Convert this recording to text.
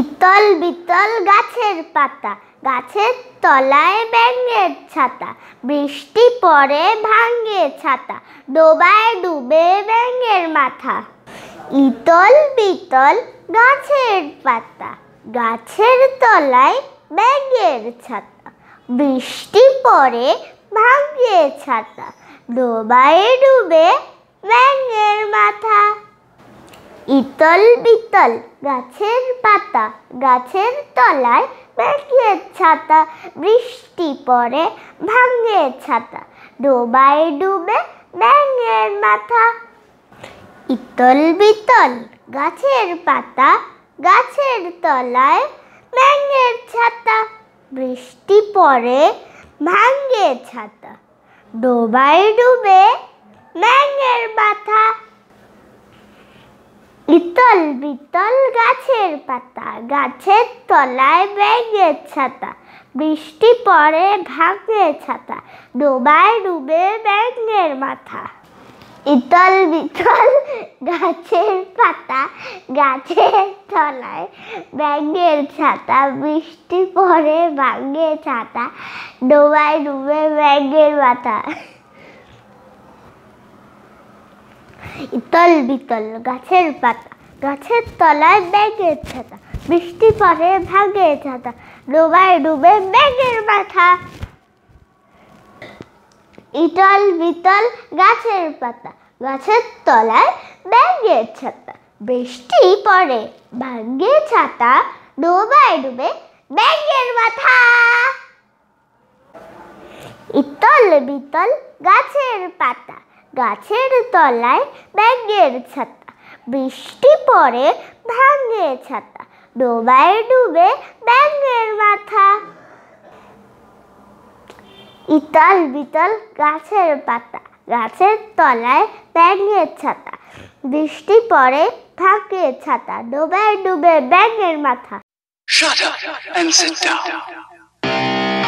শীতল বিতল গাছের পাতা গাছের তলায় ব্যাঙের ছাতা বৃষ্টি পরে ভাঙ্গে ছাতা ডোবায় ডুবে ব্যাঙের মাথা ইতল বিতল গাছের পাতা গাছের তলায় ব্যাঙের ছাতা বৃষ্টি পরে ভাঙ্গে ছাতা ডোবায় ডুবে ব্যাঙের মাথা ইতল বিতল গাছের পাতা গাছের তলায় বেঁকিয়ে ছাতা বৃষ্টি পড়ে ভাঙে ছাতা ডোবায় ডুবে ব্যাঙের মাথা ইতল বিতল গাছের পাতা গাছের তলায় ব্যাঙের ছাতা বৃষ্টি পড়ে ভাঙে ছাতা ডোবায় ডুবে ব্যাঙের মাথা ইতল বিতল গাছের পাতা গাছের তলায় ব্যাগের ছাতা বৃষ্টি পরে ভাঙে ছাতা ডোবায় ডুবে ব্যাঙের মাথা ইতল বিতল গাছের পাতা গাছের তলায় ব্যাঙের ছাতা বৃষ্টি পরে ভাঙে ছাতা ডোবায় ডুবে ব্যাঙের মাথা ইতল বিতল গাছের পাতা গাছের তলায় ব্যাগের ছাতা বৃষ্টি পরে ভাগে ছাতা ডুবায় ডুবে ব্যাগের মাথা ইটল বিতল গাছের পাতা গাছের তলায় ব্যাগের ছাতা বৃষ্টি পরে ভাগ্যে ছাতা ডুবায় ডুবে ব্যাগের মাথা ইতল বিতল গাছের পাতা গাছের তলায় ব্যাগের ছাতা বৃষ্টি পরে ভাঙে ছাতা ডোবায় ডুবে ব্যাঙের মাথা ইতল বিতল গাছের পাতা গাছের তলায় ব্যাঙের ছাতা বৃষ্টি পরে থাকে ছাতা ডোবায় ডুবে ব্যাঙের মাথা Shut up and sit down.